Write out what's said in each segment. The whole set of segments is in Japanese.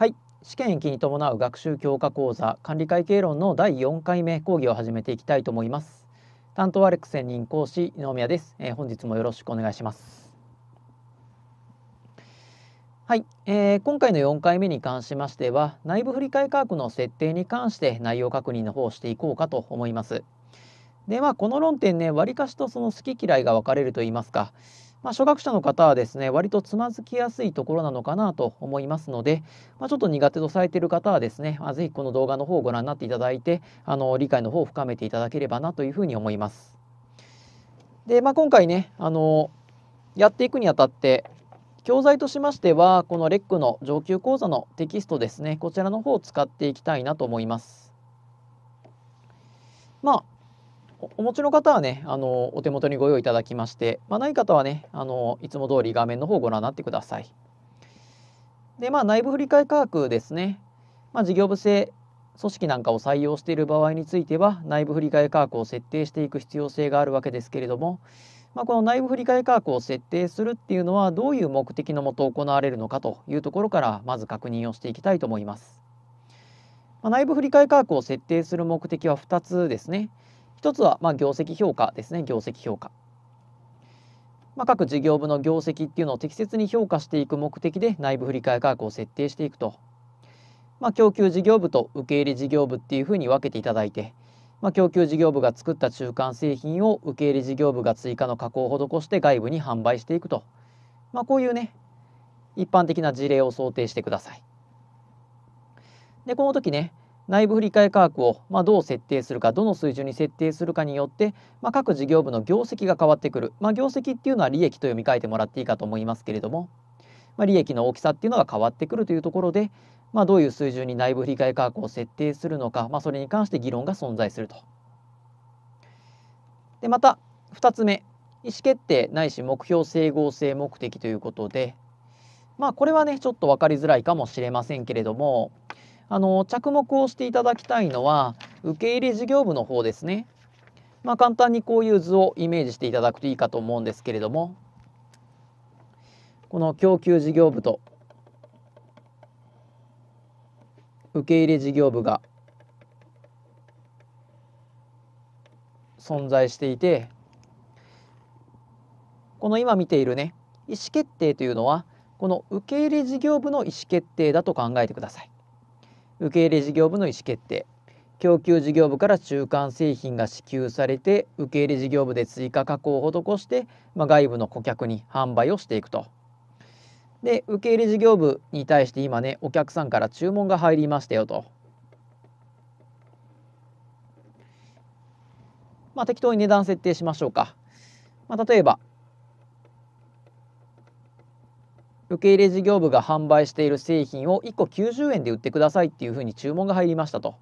はい試験延期に伴う学習強化講座管理会計論の第4回目講義を始めていきたいと思います担当アレック専任講師井宮です、えー、本日もよろしくお願いしますはい、えー、今回の4回目に関しましては内部振替価格の設定に関して内容確認の方をしていこうかと思いますでまあこの論点ねわりかしとその好き嫌いが分かれると言いますかまあ、初学者の方はですね割とつまずきやすいところなのかなと思いますので、まあ、ちょっと苦手とされている方はですね、まあ、ぜひこの動画の方をご覧になっていただいてあの理解の方を深めていただければなというふうに思います。で、まあ、今回ねあのやっていくにあたって教材としましてはこのレックの上級講座のテキストですねこちらの方を使っていきたいなと思います。まあお持ちの方はねあのお手元にご用意いただきまして、まあ、ない方はねあのいつも通り画面の方をご覧になってください。でまあ内部振り替え価格ですね、まあ、事業部制組織なんかを採用している場合については内部振り替え価格を設定していく必要性があるわけですけれども、まあ、この内部振り替え価格を設定するっていうのはどういう目的のもと行われるのかというところからまず確認をしていきたいと思います。まあ、内部振り替え価格を設定する目的は2つですね。一つは、まあ、業績評価ですね業績評価、まあ、各事業部の業績っていうのを適切に評価していく目的で内部振替価格を設定していくと、まあ、供給事業部と受け入れ事業部っていうふうに分けていただいて、まあ、供給事業部が作った中間製品を受け入れ事業部が追加の加工を施して外部に販売していくと、まあ、こういうね一般的な事例を想定してください。でこの時ね内部振替価格を、まあ、どう設定するかどの水準に設定するかによって、まあ、各事業部の業績が変わってくる、まあ、業績っていうのは利益と読み替えてもらっていいかと思いますけれども、ま利益の大きさっていうのが変わってくるというところで、まどういう水準に内部振替価格を設定するのか、まそれに関して議論が存在すると。でまた2つ目意思決定ないし目標整合性目的ということでまあこれはねちょっと分かりづらいかもしれませんけれどもあの着目をしていただきたいのは受入事業部の方ですね。まあ、簡単にこういう図をイメージしていただくといいかと思うんですけれどもこの供給事業部と受け入れ事業部が存在していてこの今見ているね意思決定というのはこの受け入れ事業部の意思決定だと考えてください。受入事業部の意思決定供給事業部から中間製品が支給されて受け入れ事業部で追加加工を施して、まあ、外部の顧客に販売をしていくと。で受入れ事業部に対して今ねお客さんから注文が入りましたよと。まあ、適当に値段設定しましょうか。まあ、例えば受入事業部が販売している製品を1個90円で売ってくださいっていうふうに注文が入りましたと。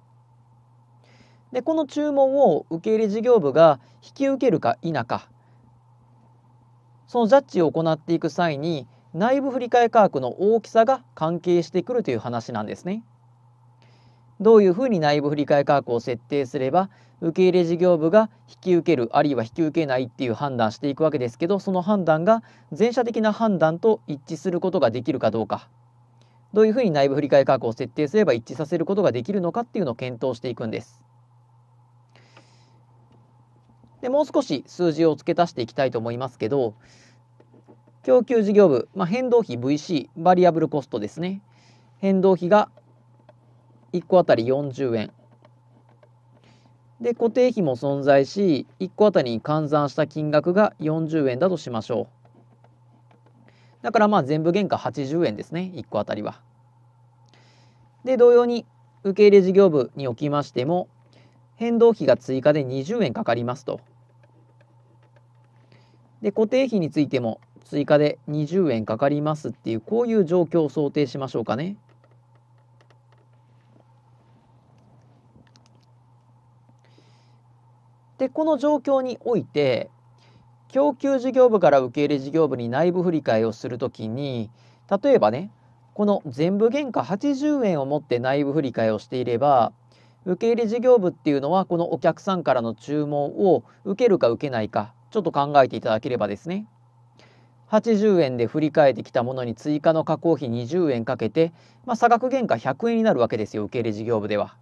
でこの注文を受け入れ事業部が引き受けるか否かそのジャッジを行っていく際に内部振替価格の大きさが関係してくるという話なんですね。どういうふうに内部振替価格を設定すれば受け入れ事業部が引き受けるあるいは引き受けないっていう判断していくわけですけどその判断が全社的な判断と一致することができるかどうかどういうふうに内部振替価格を設定すれば一致させることができるのかっていうのを検討していくんです。でもう少し数字を付け足していきたいと思いますけど供給事業部、まあ、変動費 VC バリアブルコストですね変動費が1個あたり40円で固定費も存在し1個あたりに換算した金額が40円だとしましょうだからまあ全部原価80円ですね1個あたりはで同様に受け入れ事業部におきましても変動費が追加で20円かかりますとで固定費についても追加で20円かかりますっていうこういう状況を想定しましょうかね。でこの状況において供給事業部から受け入れ事業部に内部振り替えをするときに例えばねこの全部原価80円を持って内部振り替えをしていれば受け入れ事業部っていうのはこのお客さんからの注文を受けるか受けないかちょっと考えていただければですね80円で振り替えてきたものに追加の加工費20円かけて、まあ、差額原価100円になるわけですよ受け入れ事業部では。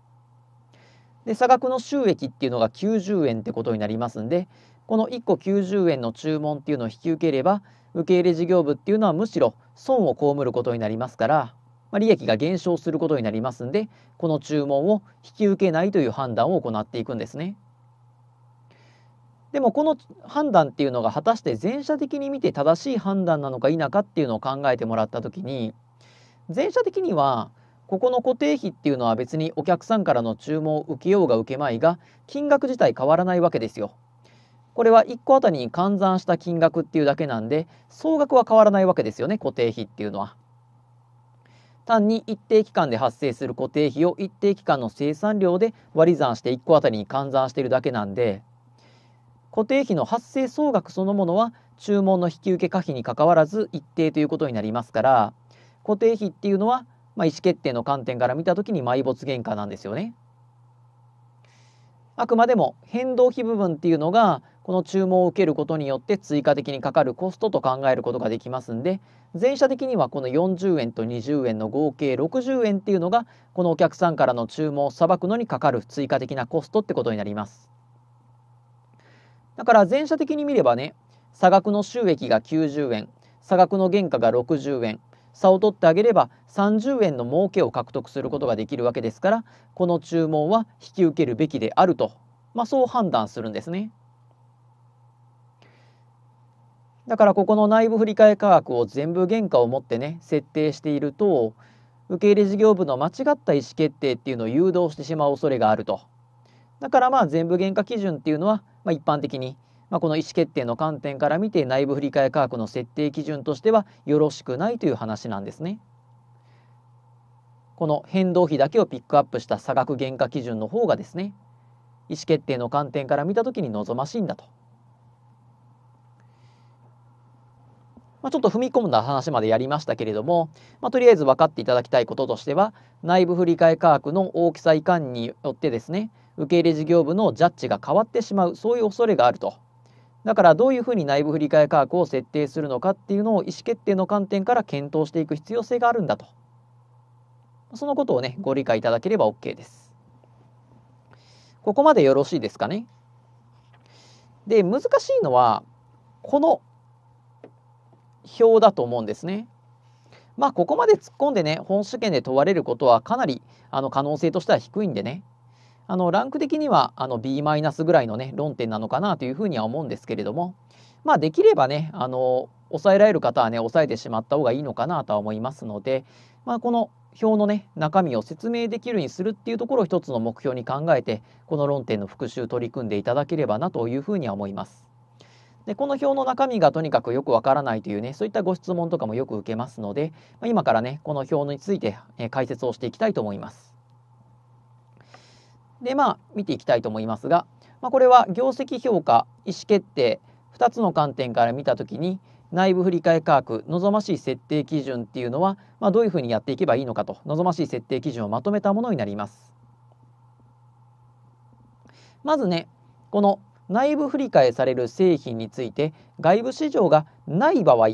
で差額の収益っていうのが90円ってことになりますんでこの1個90円の注文っていうのを引き受ければ受け入れ事業部っていうのはむしろ損を被ることになりますから、まあ、利益が減少することになりますんでこの注文を引き受けないという判断を行っていくんですね。でもこの判断っていうのが果たして全社的に見て正しい判断なのか否かっていうのを考えてもらった時に全社的にはここの固定費っていうのは別にお客さんからの注文を受けようが受けまいが金額自体変わらないわけですよ。これは1個あたりに換算した金額っていうだけなんで総額は変わらないわけですよね固定費っていうのは。単に一定期間で発生する固定費を一定期間の生産量で割り算して1個あたりに換算しているだけなんで固定費の発生総額そのものは注文の引き受け可否にかかわらず一定ということになりますから固定費っていうのはまあ、意思決定の観点から見た時に埋没原価なんですよね。あくまでも変動費部分っていうのがこの注文を受けることによって追加的にかかるコストと考えることができますんで全社的にはこの40円と20円の合計60円っていうのがこのお客さんからの注文をさばくのにかかる追加的なコストってことになりますだから全社的に見ればね差額の収益が90円差額の原価が60円差を取ってあげれば30円の儲けを獲得することができるわけですからこの注文は引き受けるべきであると、まあ、そう判断するんですね。だからここの内部振替価格を全部原価を持ってね設定していると受け入れ事業部の間違った意思決定っていうのを誘導してしまう恐れがあると。だからまあ全部原価基準っていうのは、まあ、一般的にまあ、この意思決定の観点から見て内部振替価格の設定基準としてはよろしくないという話なんですね。この変動費だけをピックアップした差額原価基準の方がですね意思決定の観点から見た時に望ましいんだと。まあ、ちょっと踏み込んだ話までやりましたけれども、まあ、とりあえず分かっていただきたいこととしては内部振替価格の大きさいかんによってですね受け入れ事業部のジャッジが変わってしまうそういう恐れがあるとだからどういうふうに内部振替価格を設定するのかっていうのを意思決定の観点から検討していく必要性があるんだとそのことをねご理解いただければ OK ですここまでよろしいですかねで難しいのはこの表だと思うんですねまあここまで突っ込んでね本試験で問われることはかなりあの可能性としては低いんでねあのランク的にはあの B マイナスぐらいのね論点なのかなというふうには思うんですけれどもまあできればねあの抑えられる方はね抑えてしまった方がいいのかなとは思いますので、まあ、この表のね中身を説明できるようにするっていうところを一つの目標に考えてこの論点の復習取り組んでいただければなというふうには思います。でこの表の中身がとにかくよくわからないというねそういったご質問とかもよく受けますので、まあ、今からねこの表について解説をしていきたいと思います。でまあ見ていきたいと思いますが、まあ、これは業績評価意思決定2つの観点から見た時に内部振替価格望ましい設定基準っていうのは、まあ、どういうふうにやっていけばいいのかと望ましい設定基準をまとめたものになります。まずねこの内部振替される製品について外部市場がない場合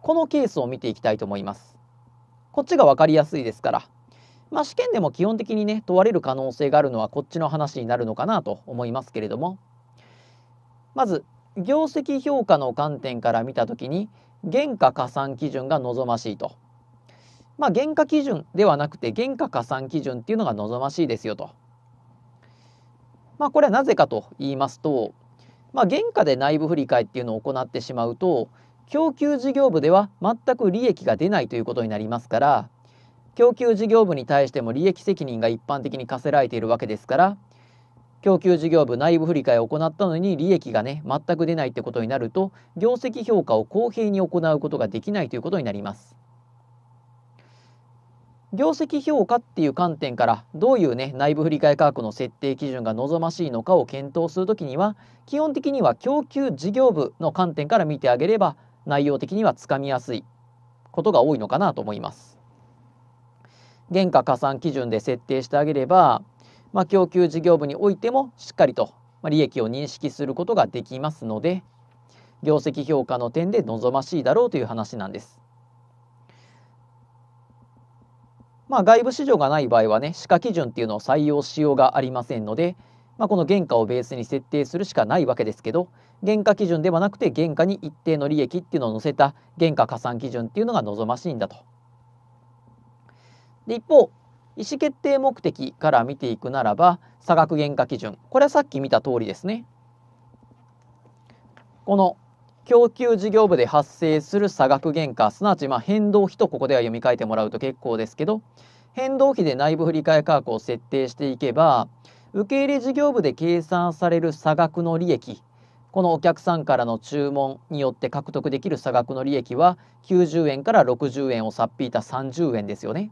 このケースを見ていきたいと思います。こっちが分かりやすいですからまあ、試験でも基本的にね問われる可能性があるのはこっちの話になるのかなと思いますけれどもまず業績評価の観点から見た時に原価加算基準が望ましいと。まあ、原価基準ではなくて原価加算基準っていうのが望ましいですよと。まあ、これはなぜかと言いますと、まあ、原価で内部振り替っていうのを行ってしまうと供給事業部では全く利益が出ないということになりますから供給事業部に対しても利益責任が一般的に課せられているわけですから供給事業部内部振り替えを行ったのに利益がね全く出ないってことになると業績評価を公平に行うことができないということになります。業績評価っていう観点からどういうね内部振り替え価格の設定基準が望ましいのかを検討する時には基本的には供給事業部の観点から見てあげれば内容的にはつかみやすいことが多いのかなと思います。原価加算基準で設定してあげれば、まあ、供給事業部においてもしっかりと利益を認識することができますので業績評価の点で望ましいだろうという話なんです。まあ、外部市場がない場合はね歯科基準っていうのを採用しようがありませんので、まあ、この原価をベースに設定するしかないわけですけど原価基準ではなくて原価に一定の利益っていうのを載せた原価加算基準っていうのが望ましいんだとで一方意思決定目的から見ていくならば差額原価基準これはさっき見た通りですねこの供給事業部で発生する差額原価すなわちま変動費とここでは読み替えてもらうと結構ですけど変動費で内部振替価格を設定していけば受け入れ事業部で計算される差額の利益このお客さんからの注文によって獲得できる差額の利益は90円から60円を差っ引いた30円ですよね。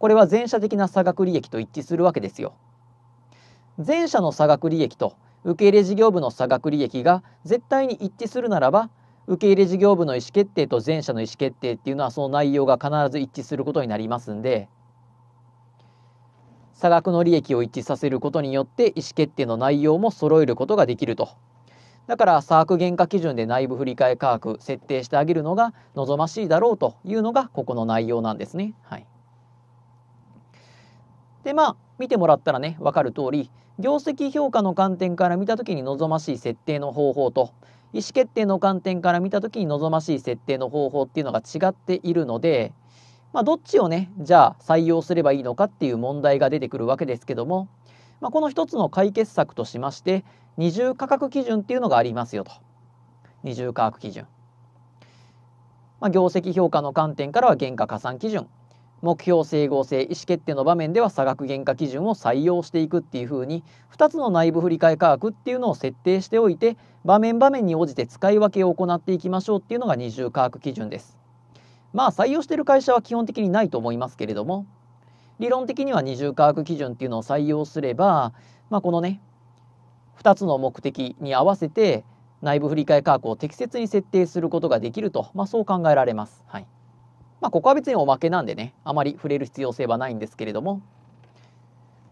これは前者的な差額利益と一致するわけですよ。前者の差額利益と受入事業部の差額利益が絶対に一致するならば受け入れ事業部の意思決定と前者の意思決定っていうのはその内容が必ず一致することになりますんで差額の利益を一致させることによって意思決定の内容も揃えることができると。だから差額原価基準で内部振替価格設定してあげるのが望ましいだろうというのがここの内容なんですね。はいでまあ見てもらったらね分かる通り業績評価の観点から見た時に望ましい設定の方法と意思決定の観点から見た時に望ましい設定の方法っていうのが違っているので、まあ、どっちをねじゃあ採用すればいいのかっていう問題が出てくるわけですけども、まあ、この一つの解決策としまして二重価格基準っていうのがありますよと二重価格基準、まあ、業績評価の観点からは原価加算基準目標整合性意思決定の場面では差額原価基準を採用していくっていうふうに2つの内部振替価格っていうのを設定しておいて場面場面に応じて使い分けを行っていきましょうっていうのが二重価格基準です。まあ採用してる会社は基本的にないと思いますけれども理論的には二重価格基準っていうのを採用すれば、まあ、このね2つの目的に合わせて内部振替価格を適切に設定することができると、まあ、そう考えられます。はいまあ、ここは別におまけなんでね、あまり触れる必要性はないんですけれども、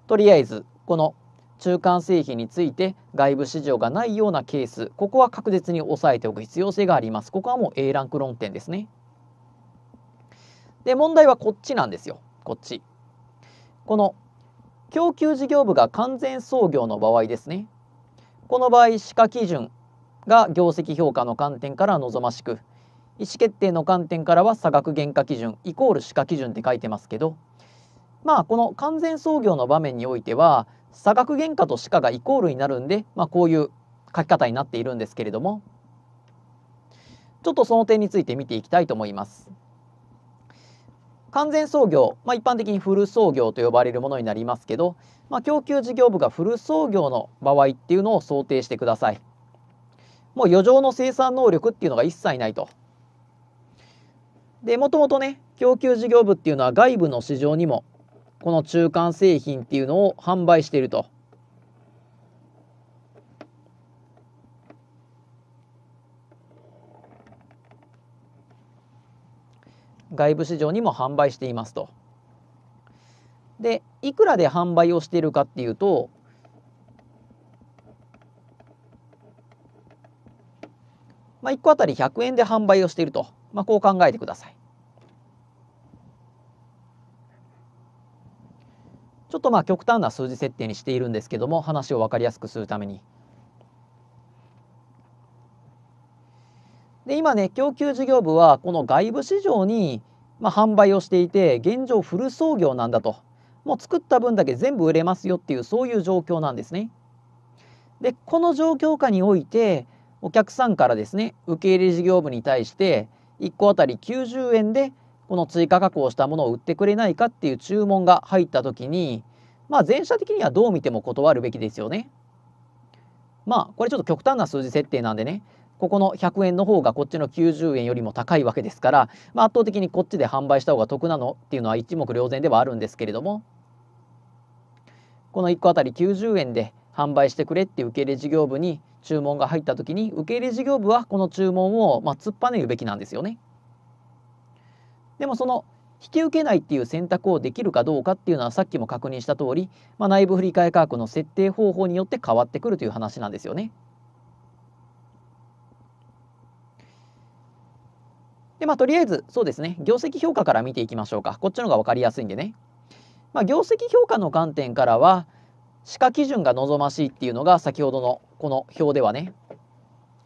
とりあえず、この中間製品について外部市場がないようなケース、ここは確実に押さえておく必要性があります。ここはもう A ランク論点ですね。で、問題はこっちなんですよ。こっち。この供給事業部が完全操業の場合ですね。この場合、歯科基準が業績評価の観点から望ましく、意思決定の観点からは差額原価基準イコール歯科基準って書いてますけどまあこの完全操業の場面においては差額原価と歯科がイコールになるんで、まあ、こういう書き方になっているんですけれどもちょっとその点について見ていきたいと思います。完全操業、まあ、一般的にフル操業と呼ばれるものになりますけど、まあ、供給事業部がフル操業の場合っていうのを想定してください。もう余剰の生産能力っていうのが一切ないと。でもともとね供給事業部っていうのは外部の市場にもこの中間製品っていうのを販売していると。外部市場にも販売していますと。でいくらで販売をしているかっていうとまあ、1個あたり100円で販売をしていると。まあ、こう考えてください。ちょっとまあ極端な数字設定にしているんですけども話を分かりやすくするために。で今ね供給事業部はこの外部市場にまあ販売をしていて現状フル操業なんだともう作った分だけ全部売れますよっていうそういう状況なんですね。でこの状況下においてお客さんからですね受け入れ事業部に対して1個あたり90円でこの追加加工したものを売ってくれないかっていう注文が入った時にまあ全社的にはどう見ても断るべきですよね。まあこれちょっと極端な数字設定なんでねここの100円の方がこっちの90円よりも高いわけですから、まあ、圧倒的にこっちで販売した方が得なのっていうのは一目瞭然ではあるんですけれどもこの1個あたり90円で販売してくれっていう受け入れ事業部に注文が入った時に受け入れ事業部はこの注文をまあ突っぱねるべきなんですよね。でもその引き受けないっていう選択をできるかどうかっていうのはさっきも確認した通り、まあ、内部振替価格の設定方法によって変わってくるという話なんですよね。でまあとりあえずそうですね業績評価から見ていきましょうかこっちの方が分かりやすいんでね。まあ、業績評価の観点からは歯科基準が望ましいっていうのが先ほどのこの表ではね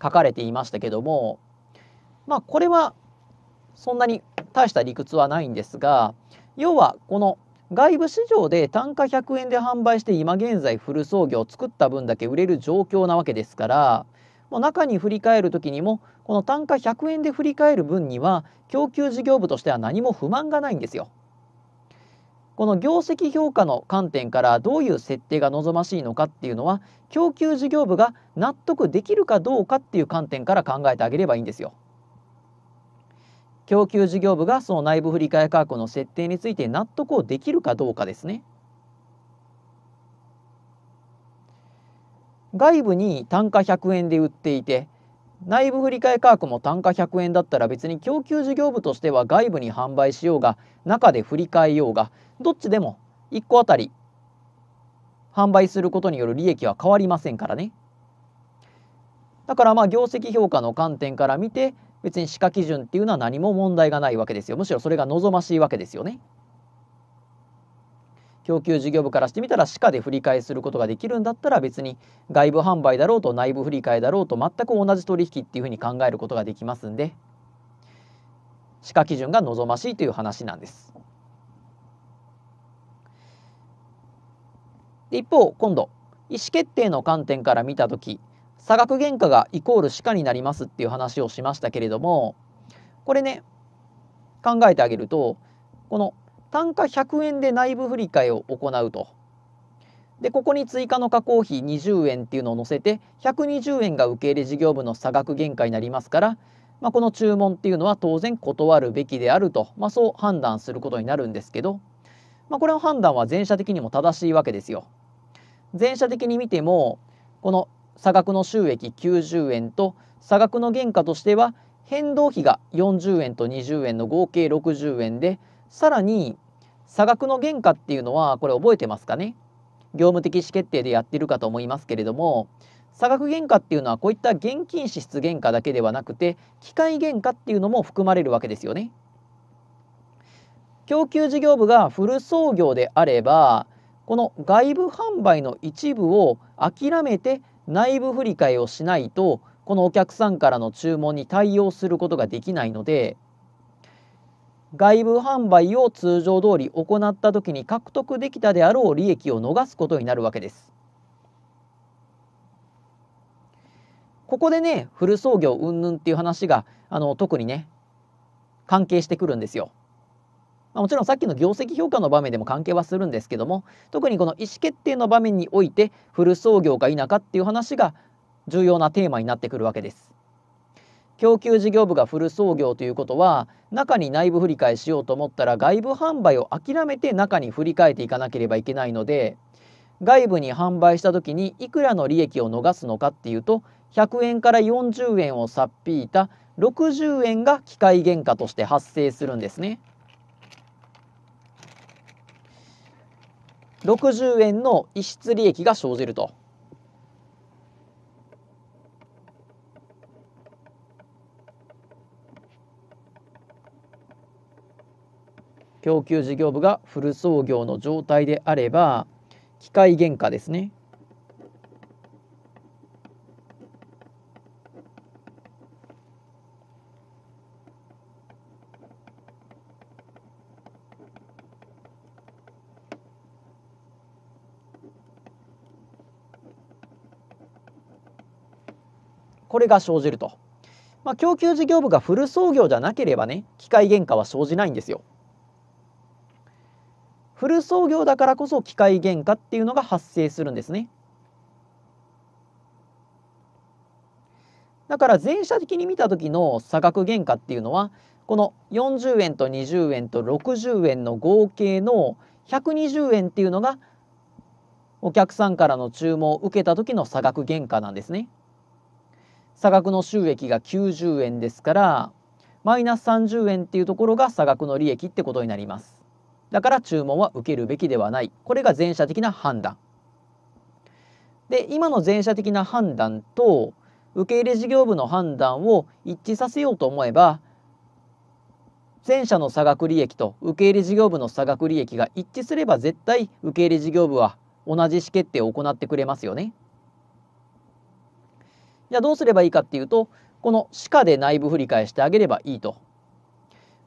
書かれていましたけどもまあこれはそんなに大した理屈はないんですが要はこの外部市場で単価100円で販売して今現在フル創業を作った分だけ売れる状況なわけですから中に振り返る時にもこの単価100円で振り返る分には供給事業部としては何も不満がないんですよ。この業績評価の観点からどういう設定が望ましいのかっていうのは供給事業部が納得できるかどうかっていう観点から考えてあげればいいんですよ。供給事業部がその内部振替価格の設定について納得をできるかどうかですね。外部に単価100円で売っていて内部振替価格も単価100円だったら別に供給事業部としては外部に販売しようが中で振り替えようがどっちでも1個あたり販売することによる利益は変わりませんからねだからまあ業績評価の観点から見て別に歯科基準っていうのは何も問題がないわけですよむしろそれが望ましいわけですよね。供給事業部からしてみたら歯科で振り替えすることができるんだったら別に外部販売だろうと内部振り替えだろうと全く同じ取引っていうふうに考えることができますんで歯科基準が望ましいという話なんです。で一方今度意思決定の観点から見た時差額原価がイコール歯科になりますっていう話をしましたけれどもこれね考えてあげるとこの単価100円で内部振り替えを行うと。で、ここに追加の加工費20円っていうのを載せて、120円が受け入れ事業部の差額原価になりますから、まあ、この注文っていうのは当然断るべきであると、まあ、そう判断することになるんですけど、まあ、これの判断は全社的にも正しいわけですよ。全社的に見ても、この差額の収益90円と差額の原価としては変動費が40円と20円の合計60円でさらに差額の原価っていうのはこれ覚えてますかね業務的意思決定でやってるかと思いますけれども差額原価っていうのはこういった現金支出原価だけではなくて機械原価っていうのも含まれるわけですよね。供給事業部がフル操業であればこの外部販売の一部を諦めて内部振り替えをしないとこのお客さんからの注文に対応することができないので外部販売を通常通り行った時に獲得できたであろう利益を逃すことになるわけです。ここでねフル創業云々っていう話があの特にね関係してくるんですよ。まあ、もちろんさっきの業績評価の場面でも関係はするんですけども特にこの意思決定の場面においてフル創業か否かっていう話が重要なテーマになってくるわけです。供給事業部がフル操業ということは中に内部振り替えしようと思ったら外部販売を諦めて中に振り替えていかなければいけないので外部に販売した時にいくらの利益を逃すのかっていうと100円から40円をさっぴいた60円が機械原価として発生するんですね。60円の逸失利益が生じると。供給事業部がフル操業の状態であれば機械原価ですねこれが生じると、まあ、供給事業部がフル操業じゃなければね機械原価は生じないんですよフル操業だからこそ機械原価っていうのが発生するんですね。だから全社的に見た時の差額原価っていうのはこの40円と20円と60円の合計の120円っていうのがお客さんからの注文を受けた時の差額原価なんですね。差額の収益が90円ですからマイナス30円っていうところが差額の利益ってことになります。だから注文は受けるべきではないこれが前者的な判断で今の前者的な判断と受け入れ事業部の判断を一致させようと思えば前者の差額利益と受け入れ事業部の差額利益が一致すれば絶対受け入れ事業部は同じ意思決定を行ってくれますよね。じゃあどうすればいいかっていうとこの歯科で内部振り返してあげればいいと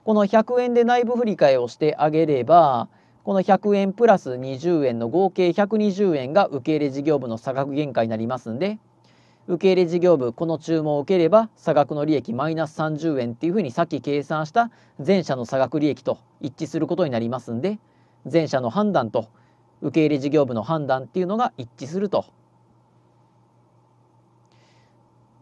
この100円で内部振り替えをしてあげればこの100円プラス20円の合計120円が受け入れ事業部の差額限界になりますんで受け入れ事業部この注文を受ければ差額の利益マイナス30円っていうふうにさっき計算した前者の差額利益と一致することになりますんで前者の判断と受け入れ事業部の判断っていうのが一致すると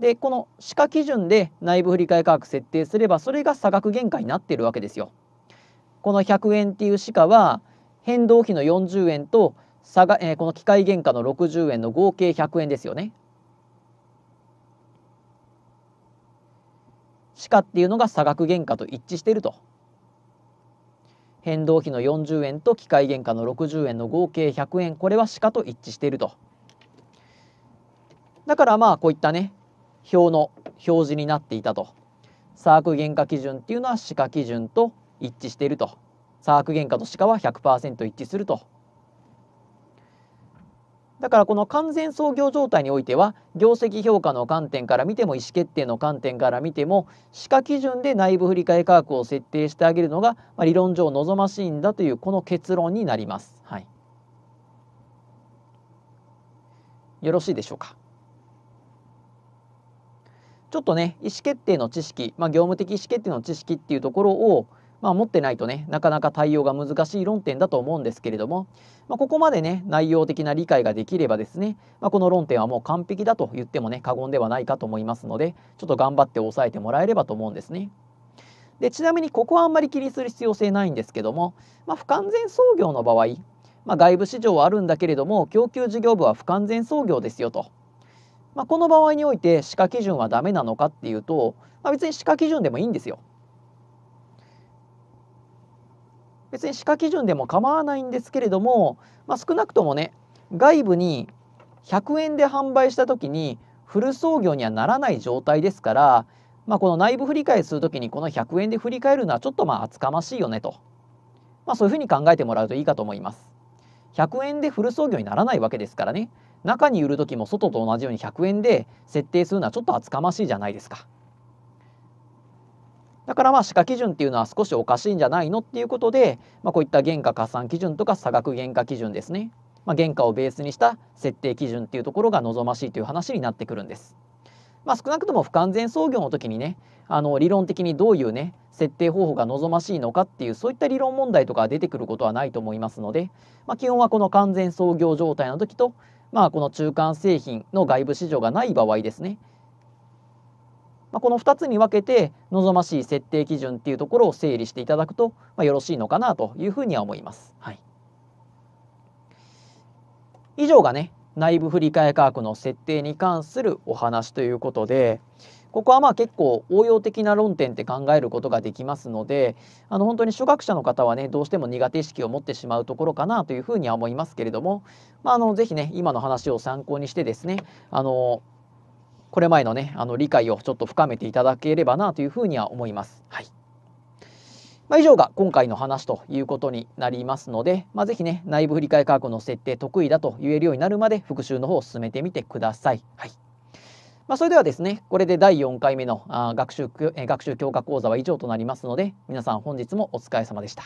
でこの歯科基準で内部振替価格設定すればそれが差額原価になっているわけですよ。この100円っていう歯科は変動費の40円と差が、えー、この機械原価の60円の合計100円ですよね。歯科っていうのが差額原価と一致していると。変動費の40円と機械原価の60円の合計100円これは歯科と一致していると。だからまあこういったね表の表示になっていたとサーク原価基準っていうのは歯科基準と一致しているとサーク原価と歯科は100%一致するとだからこの完全操業状態においては業績評価の観点から見ても意思決定の観点から見ても歯科基準で内部振替価格を設定してあげるのが理論上望ましいんだというこの結論になります。はい、よろしいでしょうか。ちょっとね意思決定の知識、まあ、業務的意思決定の知識っていうところを、まあ、持ってないとねなかなか対応が難しい論点だと思うんですけれども、まあ、ここまでね内容的な理解ができればですね、まこの論点はもう完璧だと言ってもね過言ではないかと思いますのでちょっと頑張って押さえてもらえればと思うんですね。でちなみにここはあんまり気にする必要性ないんですけども、ま不完全操業の場合、ま外部市場はあるんだけれども供給事業部は不完全操業ですよと。まあ、この場合において歯科基準はダメなのかっていうと、まあ、別に歯科基準でもいいんですよ。別に歯科基準でも構わないんですけれども、まあ、少なくともね外部に100円で販売した時にフル操業にはならない状態ですから、まあ、この内部振り替えする時にこの100円で振り替えるのはちょっとまあ厚かましいよねと、まあ、そういうふうに考えてもらうといいかと思います。100円でフル操業にならないわけですからね中に売る時も外と同じように100円で設定するのはちょっと厚かましいじゃないですかだからまあ歯科基準っていうのは少しおかしいんじゃないのっていうことで、まあ、こういった原価加算基準とか差額原価基準ですね、まあ、原価をベースにした設定基準っていうところが望ましいという話になってくるんです。まあ、少なくとも不完全操業の時にねあの理論的にどういうね設定方法が望ましいのかっていうそういった理論問題とか出てくることはないと思いますので、まあ、基本はこの完全操業状態の時と、まあ、この中間製品の外部市場がない場合ですね、まあ、この2つに分けて望ましい設定基準っていうところを整理していただくと、まあ、よろしいのかなというふうには思います。はい、以上がね内部振替価格の設定に関するお話ということでここはまあ結構応用的な論点って考えることができますのであの本当に初学者の方はねどうしても苦手意識を持ってしまうところかなというふうには思いますけれども、まあ、あのぜひね今の話を参考にしてですねあのこれまでのねあの理解をちょっと深めていただければなというふうには思います。はいまあ、以上が今回の話ということになりますので、まあ、ぜひね、内部振替価格の設定得意だと言えるようになるまで復習の方を進めてみてください。はい。まあ、それではですね、これで第4回目のあ学習、え学習強化講座は以上となりますので、皆さん本日もお疲れ様でした。